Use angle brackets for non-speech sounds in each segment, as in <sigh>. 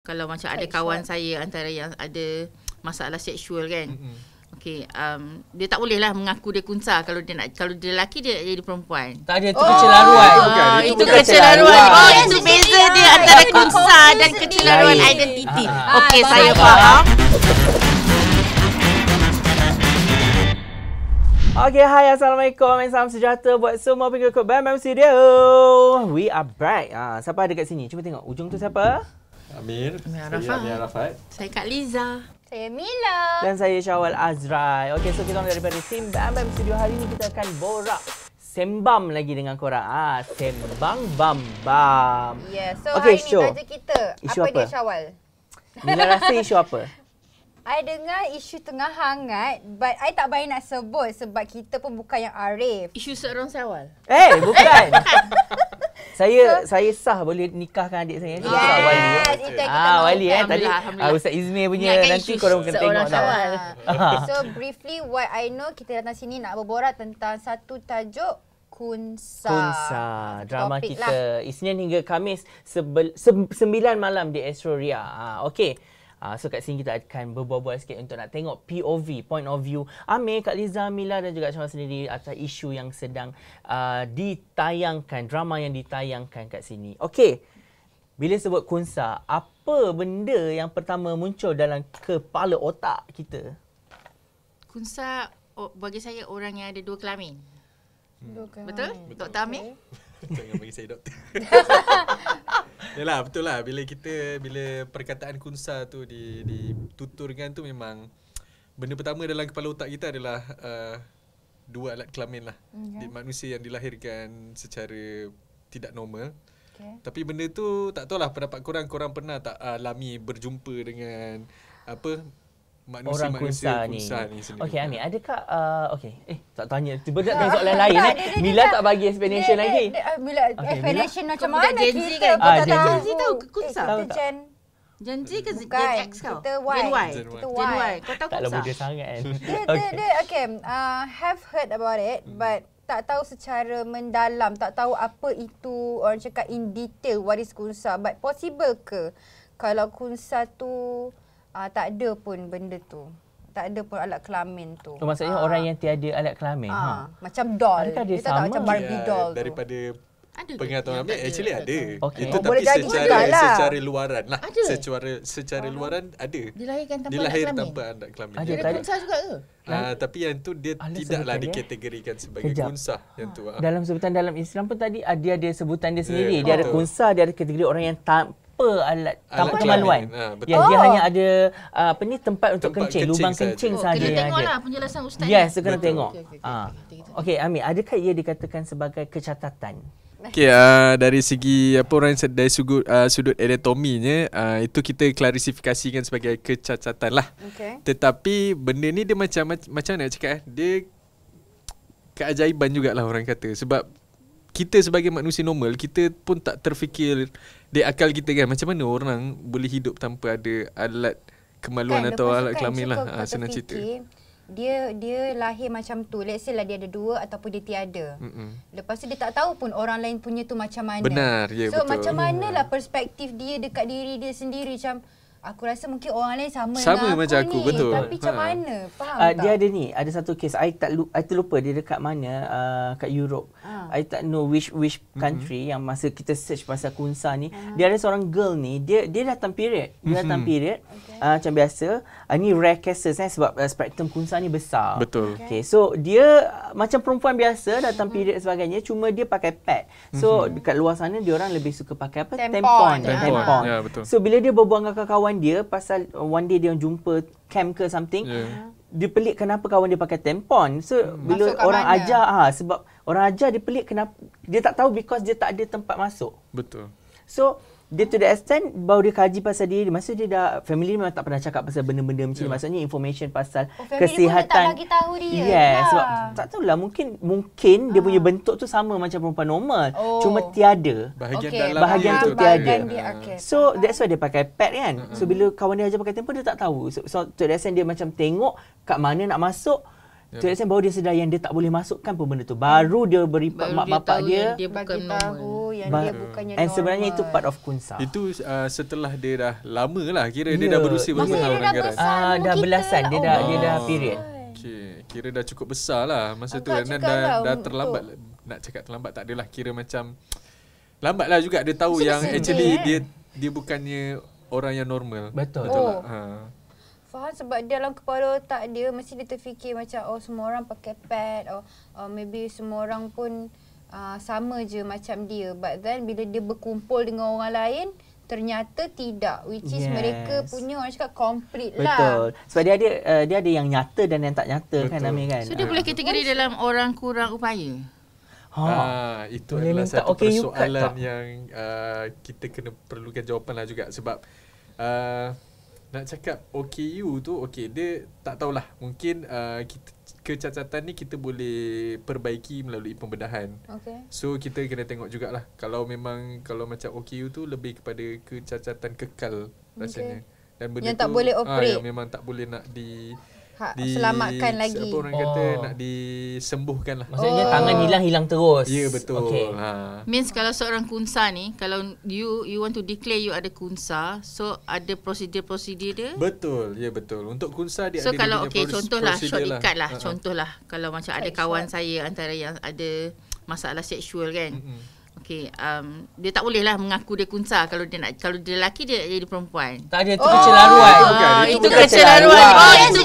kalau macam sexual. ada kawan saya antara yang ada masalah seksual kan. Mm-hmm. Okey, um, dia tak bolehlah mengaku dia kunsa kalau dia nak kalau dia lelaki dia nak jadi perempuan. Tak ada itu oh, kecelaruan. Itu, bukan, ah, itu, itu kecelaruan. Oh, oh itu beza dia, dia antara kunsa dan kecelaruan lain. identiti. Ah, ah. Okey, saya bye. faham. Okay, hai Assalamualaikum and salam sejahtera buat semua pengikut BAM MC Studio. We are back. Ah, siapa ada kat sini? Cuba tengok ujung tu siapa? Amir. Amir Saya Amir Arafat. Saya Kak Liza. Saya Mila. Dan saya Syawal Azrai. Okey, so kita orang daripada Tim Bam Bam Studio hari ini kita akan borak sembam lagi dengan korang. Ah, sembang bam bam. Yes. Ya, yeah, so okay, hari ini tajuk kita. Isu apa, apa, dia Syawal? Mila rasa isu apa? <laughs> I dengar isu tengah hangat but saya tak baik nak sebut sebab kita pun bukan yang arif. Isu seorang Syawal. Eh, bukan. <laughs> saya so, saya sah boleh nikahkan adik saya. Yes, yes. Wali, yes. Eh. itu yang kita ah, Wali eh. Tadi uh, Ustaz Izmir punya Niatkan nanti korang kena tengok. Lah. <laughs> <laughs> so briefly what I know kita datang sini nak berborak tentang satu tajuk Kunsa. Kunsa. Drama Topik kita. Lah. Isnin hingga Kamis sebel, sembilan malam di Astro Ria. Ha, ah, okay. Uh, so kat sini kita akan berbual-bual sikit untuk nak tengok POV, point of view Amir, Kak Liza, Mila dan juga Syamal sendiri atas isu yang sedang uh, ditayangkan, drama yang ditayangkan kat sini. Okey, bila sebut kunsa, apa benda yang pertama muncul dalam kepala otak kita? Kunsa, oh, bagi saya orang yang ada dua kelamin. Dua kelamin. Betul? Betul. Dr. Amir? Okay. Jangan bagi saya doktor. <laughs> Yalah betul lah bila kita bila perkataan kunsa tu di dituturkan tu memang benda pertama dalam kepala otak kita adalah uh, dua alat kelamin lah. Okay. Mm, ya. Di manusia yang dilahirkan secara tidak normal. Okay. Tapi benda tu tak tahu tahulah pendapat korang korang pernah tak alami uh, berjumpa dengan apa manusia orang kunsa ni. ni okey ha. Amir, adakah uh, Okay. eh tak tanya tiba tak tanya soalan lain eh. Mila tak bagi explanation lagi. Mila explanation macam mana Gen Z kan? Gen Z tahu kunsa. Gen Gen Gen Z ke Gen X kau? Gen Y. Gen Y. Kau tahu kunsa. Tak lama sangat <laughs> kan. Dia dia okey uh, have heard about it hmm. but tak tahu secara mendalam, tak tahu apa itu orang cakap in detail what is kunsa but possible ke kalau kunsa tu uh, tak ada pun benda tu. Tak ada pun alat kelamin tu. So, oh, maksudnya uh, orang yang tiada alat kelamin. Uh, ha. Macam doll. Adakah dia, dia sama? Tak, macam Barbie ya, doll daripada tu. Ada pengetahuan kami actually ada. Okay. Itu oh, tapi boleh secara jadi lah. secara luaran lah. Ada. Secara secara oh. luaran ada. Dilahirkan tanpa Dilahir anak kelamin. Dilahirkan tanpa kelamin. Ada tak? Kunsah juga ke? Ah, uh, tapi yang tu dia Allah tidaklah dikategorikan ya? sebagai Kejap. kunsah yang tu. Dalam sebutan dalam Islam pun tadi ada ada sebutan dia sendiri. Yeah. Dia oh. ada kunsah, dia ada kategori orang yang tak tanpa alat, alat tanpa kemaluan. Ha, ah, yang oh. dia hanya ada ah, apa ni tempat untuk tempat kencing, lubang kencing saja sahaja yang ada. Kena tengoklah penjelasan ustaz. Yes, ni. kena tengok. Okay, okay, ha. Okey, ah. Ami, adakah ia dikatakan sebagai kecatatan? Okay, uh, dari segi apa orang dari sudut, uh, sudut anatominya uh, itu kita klarifikasikan sebagai kecacatan lah. Okay. Tetapi benda ni dia macam macam nak cakap eh? dia keajaiban jugalah orang kata sebab kita sebagai manusia normal kita pun tak terfikir di akal kita kan macam mana orang boleh hidup tanpa ada alat kemaluan kan, atau alat kan kelamin lah ha, senang cerita dia dia lahir macam tu let's say lah dia ada dua ataupun dia tiada Mm-mm. lepas tu dia tak tahu pun orang lain punya tu macam mana benar yeah, so betul. macam manalah perspektif dia dekat diri dia sendiri macam Aku rasa mungkin orang lain sama, sama dengan macam aku, aku ni. Betul. Tapi macam ha. mana? Faham uh, tak? Dia ada ni. Ada satu kes. I tak lupa. I terlupa dia dekat mana. Uh, kat Europe uh. I tak know which which mhm. country mm-hmm. yang masa kita search pasal Kunsa ni, uh. dia ada seorang girl ni, dia dia datang period. Dia datang mm-hmm. period. Okay. Uh, macam biasa, uh, ni rare cases eh sebab uh, eh, spectrum Kunsa ni besar. Betul. Okay. okay. So dia uh, macam perempuan biasa datang mhm. period sebagainya, cuma dia pakai pad. So mm-hmm. dekat luar sana dia orang lebih suka pakai apa? Tempon. Tempon. Tempon. Tempon. Yeah, betul. So bila dia berbual dengan kawan-kawan dia pasal one day dia jumpa camp ke something, yeah dia pelik kenapa kawan dia pakai tampon so hmm. bila masuk orang mana? ajar ha, sebab orang ajar dia pelik kenapa dia tak tahu because dia tak ada tempat masuk betul so dia to the extent baru dia kaji pasal dia masa dia dah family memang tak pernah cakap pasal benda-benda macam ni yeah. maksudnya information pasal oh, family pun dia tak bagi tahu dia Yes, lah. sebab tak tahulah mungkin mungkin ha. dia punya ah. bentuk tu sama macam perempuan normal oh. cuma tiada bahagian okay. dalam bahagian tu tiada dia, okay. so that's why dia pakai pad kan uh-huh. so bila kawan dia aja pakai tempo dia tak tahu so, so to the extent dia macam tengok kat mana nak masuk Yeah. To the ya. dia sedar yang dia tak boleh masukkan pun benda tu. Baru dia beri baru mak dia bapak dia. dia bukan bagi tahu yang But, dia bukannya normal. And sebenarnya itu part of kunsa. Itu uh, setelah dia dah lama lah. Kira yeah. dia ya. dah berusia berapa tahun anggaran? Ah, dah, besar, dah belasan. Dia dah dia dah ah. period. Okay. Kira dah cukup besar lah masa Akak tu. Dan dah, dah, dah terlambat. Lah. Nak cakap terlambat tak adalah. Kira macam lambat lah juga dia tahu so, yang sendir, actually eh? dia dia bukannya orang yang normal. Betul. Betul oh. Ha. Faham sebab dalam kepala tak dia mesti dia terfikir macam oh semua orang pakai pad or, oh, or oh, maybe semua orang pun uh, sama je macam dia but then bila dia berkumpul dengan orang lain ternyata tidak which is yes. mereka punya orang cakap complete betul. lah betul sebab dia ada uh, dia ada yang nyata dan yang tak nyata kan, betul. kan Amir kan so dia uh. boleh ah. kategori dalam orang kurang upaya Ha, ha itu boleh adalah satu okay persoalan yang uh, kita kena perlukan jawapan lah juga sebab uh, nak cakap OKU tu okay dia tak tahulah mungkin uh, kita kecacatan ni kita boleh perbaiki melalui pembedahan. Okay. So kita kena tengok jugalah kalau memang kalau macam OKU tu lebih kepada kecacatan kekal rasanya. Okay. Dan benda yang tu, tak boleh operate. Ah, yang memang tak boleh nak di diselamatkan lagi. Apa orang oh. kata nak disembuhkan lah. Maksudnya oh. tangan hilang hilang terus. Ya yeah, betul. Okay. Ha. Means kalau seorang kunsa ni kalau you you want to declare you ada kunsa, so ada prosedur-prosedur dia? Betul. Ya yeah, betul. Untuk kunsa dia so, ada So kalau okey contohlah short lah. ikat lah. Uh-huh. Contohlah kalau macam ada kawan saya antara yang ada masalah seksual kan. Mm-hmm. Okay, um, dia tak boleh lah mengaku dia kunsa kalau dia nak kalau dia lelaki dia jadi perempuan. Tak ada itu oh, kecelaruan. Bukan, itu, kecelaruan. kecelaruan. Oh, itu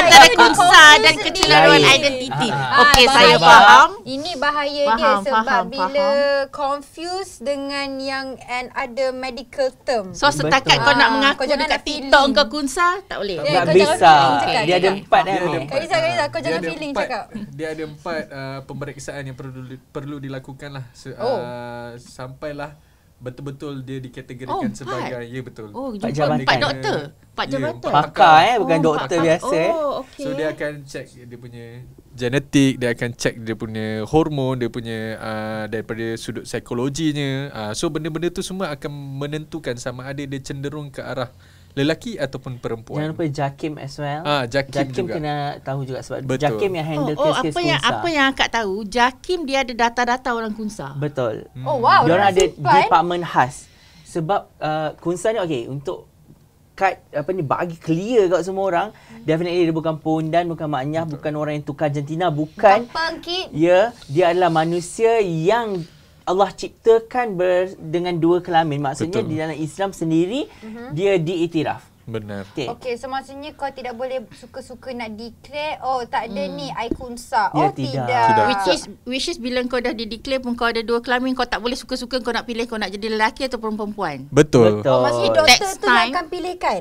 antara konsa dan kecelaruan identiti. Ah, Okey, saya faham. Ini bahaya dia sebab bila confuse dengan yang and ada medical term. So setakat kau nak mengaku dekat TikTok kau kunsa, tak boleh. Tak eh, bisa. Lah. Dia ada empat dia ada empat. Kak Liza, kau jangan feeling cakap. Dia ada empat uh, pemeriksaan yang perlu perlu dilakukan lah. Oh. Uh, sampailah betul-betul dia dikategorikan oh, sebagai part. ya betul. Oh, jumpa part doktor. Part ya, jabatan. Pakar eh, bukan oh, doktor pakar. biasa eh. Oh, okay. So dia akan check dia punya genetik, dia akan check dia punya hormon, dia punya uh, daripada sudut psikologinya. Uh, so benda-benda tu semua akan menentukan sama ada dia cenderung ke arah lelaki ataupun perempuan. Jangan lupa Jakim as well. Ah, Jakim, Jakim juga. kena tahu juga sebab Betul. Jakim yang handle oh, oh, kes-kes oh, kunsa. Apa yang apa yang akak tahu, Jakim dia ada data-data orang kunsa. Betul. Hmm. Oh wow. Dia ada eh. department khas. Sebab uh, kunsa ni okay untuk kat apa ni bagi clear kat semua orang hmm. definitely dia bukan pondan bukan maknya, bukan orang yang tukar jantina bukan ya yeah, dia adalah manusia yang Allah ciptakan ber, dengan dua kelamin maksudnya Betul. di dalam Islam sendiri uh-huh. dia diiktiraf benar okey okey so maksudnya kau tidak boleh suka-suka nak declare oh tak ada hmm. ni aikunsa ya, oh ya, tidak. tidak which is which is bila kau dah di declare pun kau ada dua kelamin kau tak boleh suka-suka kau nak pilih kau nak jadi lelaki atau perempuan betul, betul. Oh, maksudnya doktor Next tu time, akan pilihkan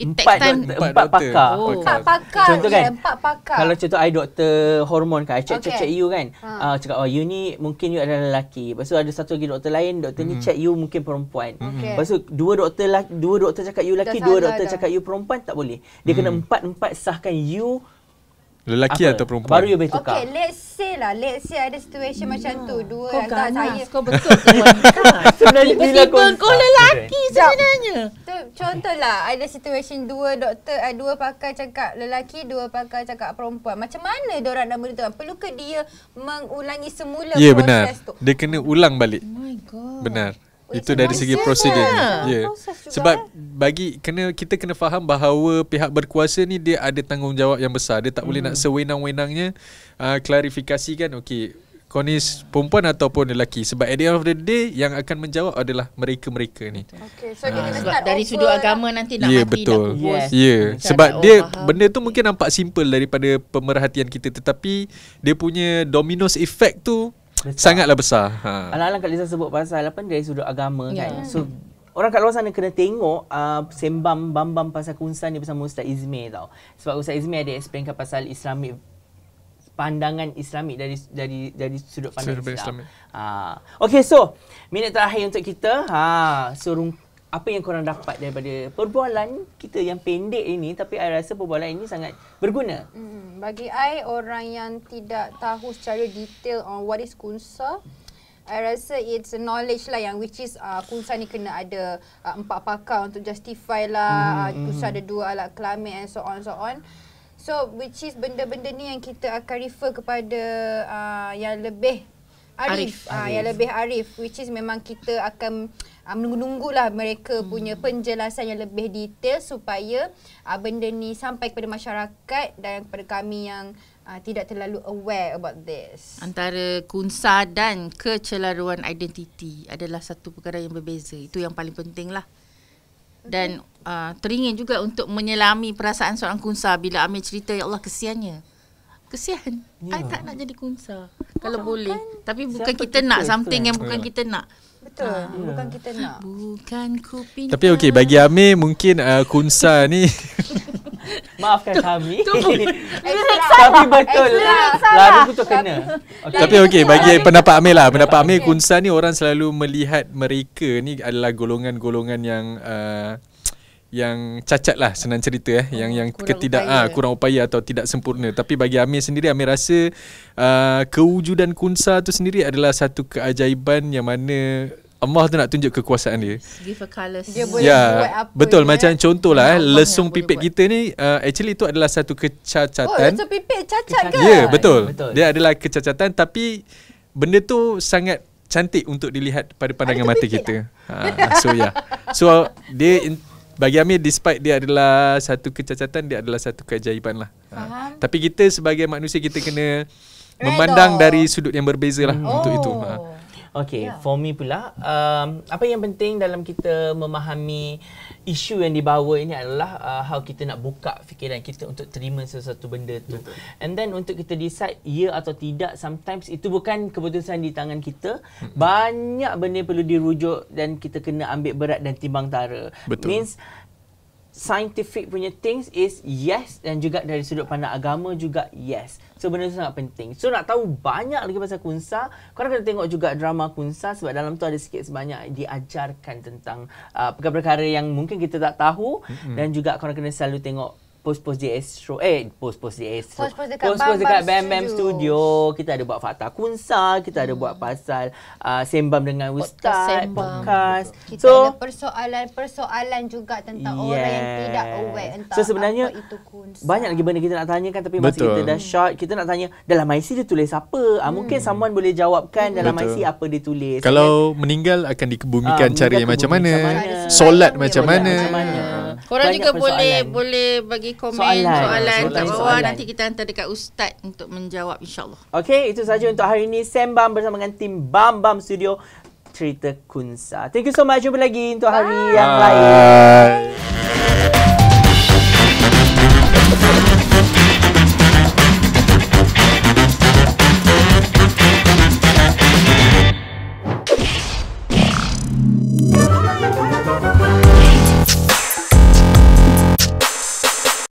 empat time empat, oh. empat, empat pakar. Oh. Empat pakar. Contoh kan. empat pakar. Kalau contoh I doktor hormon kan, I check, okay. check, check you kan. Ha. Uh, cakap, oh you ni mungkin you adalah lelaki. Lepas tu ada satu lagi doktor lain, doktor hmm ni mm-hmm. cek you mungkin perempuan. Okay. Lepas tu dua doktor lelaki, dua doktor cakap you lelaki, dua doktor dah. cakap you perempuan, tak boleh. Dia mm. kena mm-hmm. empat-empat sahkan you Lelaki Apa? atau perempuan? Baru you boleh tukar. Okay, let's say lah. Let's say ada situasi no. Hmm. macam tu. Dua kau ganas. Saya. Kau betul tuan. <laughs> Kan? Sebenarnya bila kau Kau lelaki okay. sebenarnya. So, contohlah. Ada situasi dua doktor. Uh, dua pakar cakap lelaki. Dua pakar cakap perempuan. Macam mana orang nak benda tu? Perlukah dia mengulangi semula yeah, proses benar. tu? Ya, benar. Dia kena ulang balik. Oh my God. Benar itu dari segi prosedur ya yeah. sebab kan? bagi kena kita kena faham bahawa pihak berkuasa ni dia ada tanggungjawab yang besar dia tak hmm. boleh nak hmm. sewenang-wenangnya uh, klarifikasi kan okey konis ni perempuan ataupun lelaki sebab at the end of the day yang akan menjawab adalah mereka-mereka ni Okay, so uh, kita ah, dari sudut lah. agama nanti nak yeah, mati betul ya yes. yeah. sebab dia faham. benda tu mungkin nampak simple daripada pemerhatian kita tetapi dia punya domino's effect tu besar. Sangatlah besar. Ha. Alang-alang Kak Lisa sebut pasal apa dari sudut agama yeah. kan. So orang kat luar sana kena tengok uh, sembam bam-bam pasal kunsan ni bersama Ustaz Izmir tau. Sebab Ustaz Izmir ada explainkan pasal Islamik pandangan Islamik dari dari dari sudut pandang Islam. Ha. Ah. Okey so minit terakhir untuk kita ha so rung- apa yang korang dapat daripada perbualan kita yang pendek ini tapi saya rasa perbualan ini sangat berguna. Hmm, bagi saya, orang yang tidak tahu secara detail on what is kunsa, saya rasa it's a knowledge lah yang which is uh, kunsa ni kena ada uh, empat pakar untuk justify lah, hmm, kunsa uh, hmm, hmm. ada dua alat kelamin and so on so on. So which is benda-benda ni yang kita akan refer kepada uh, yang lebih arif, arif. Uh, arif, yang lebih arif which is memang kita akan Ah, menunggulah mereka hmm. punya penjelasan yang lebih detail supaya uh, benda ni sampai kepada masyarakat dan kepada kami yang uh, tidak terlalu aware about this. Antara kunsa dan kecelaruan identiti adalah satu perkara yang berbeza. Itu yang paling penting lah. Dan uh, teringin juga untuk menyelami perasaan seorang kunsa bila Amir cerita, Ya Allah kesiannya. Kesian. Saya yeah. tak nak jadi kunsa. Kalau oh, boleh. Kan Tapi bukan kita, kita nak something yang bukan ya. kita nak betul. Ha. Yeah. Bukan ya. kita nak. Bukan kupinta. Tapi okey bagi Amir mungkin uh, Kunsa ni <laughs> Maafkan kami. Tapi betul. Lari pun tu kena. Okay. Tapi okey, bagi pendapat Amir lah. Pendapat Amir, Kunsa ni orang selalu melihat mereka ni adalah golongan-golongan yang uh, yang cacat lah senang cerita eh yang oh, yang kurang ketidak upaya. Ha, kurang upaya atau tidak sempurna tapi bagi Amir sendiri Amir rasa uh, kewujudan kunsa tu sendiri adalah satu keajaiban yang mana Allah tu nak tunjuk kekuasaan dia. Give a colour. Dia boleh yeah. buat apa. Betul. Dia. Macam contohlah. Dia eh, lesung lah, pipit buat. kita ni. Uh, actually itu adalah satu kecacatan. Oh lesung pipit cacat kecacatan. ke? Ya yeah, betul. Yeah, betul. Dia adalah kecacatan. Tapi benda tu sangat cantik untuk dilihat pada pandangan mata kita. Lah. Ha, so ya. Yeah. So dia bagi Amir despite dia adalah satu kecacatan dia adalah satu keajaiban lah ha. Faham. tapi kita sebagai manusia kita kena memandang dari sudut yang berbeza lah oh. untuk itu ha. Oh. Okay, yeah. for me pula, um, apa yang penting dalam kita memahami isu yang dibawa ini adalah uh, how kita nak buka fikiran kita untuk terima sesuatu benda tu. Betul. And then untuk kita decide ya atau tidak, sometimes itu bukan keputusan di tangan kita. Banyak benda perlu dirujuk dan kita kena ambil berat dan timbang tara. Betul. Means, scientific punya things is yes dan juga dari sudut pandang agama juga yes. So benda tu sangat penting. So nak tahu banyak lagi pasal Kunsa, korang kena tengok juga drama Kunsa sebab dalam tu ada sikit sebanyak diajarkan tentang uh, perkara-perkara yang mungkin kita tak tahu mm-hmm. dan juga korang kena selalu tengok post-post di Astro eh post-post di Astro post-post dekat Bam Bam Studio kita ada buat fakta kunsa kita hmm. ada buat hmm. pasal uh, sembam dengan ustaz podcast, podcast. kita so, ada persoalan-persoalan juga tentang yeah. orang yang tidak aware entah so, sebenarnya, apa itu kunsa banyak lagi benda kita nak tanya kan, tapi Betul. masa kita dah short kita nak tanya dalam IC dia tulis apa ah, hmm. uh, mungkin someone boleh jawabkan hmm. dalam Betul. IC apa dia tulis kalau kan? meninggal akan dikebumikan uh, cari meninggal macam, mana. macam mana solat macam mana, Korang juga boleh boleh bagi komen soalan, soalan, soalan kat bawah soalan. nanti kita hantar dekat ustaz untuk menjawab insyaallah. Okay itu sahaja untuk hari ini sembang bersama dengan tim Bam Bam Studio Cerita Kunsa. Thank you so much jumpa lagi untuk hari yang lain. Bye.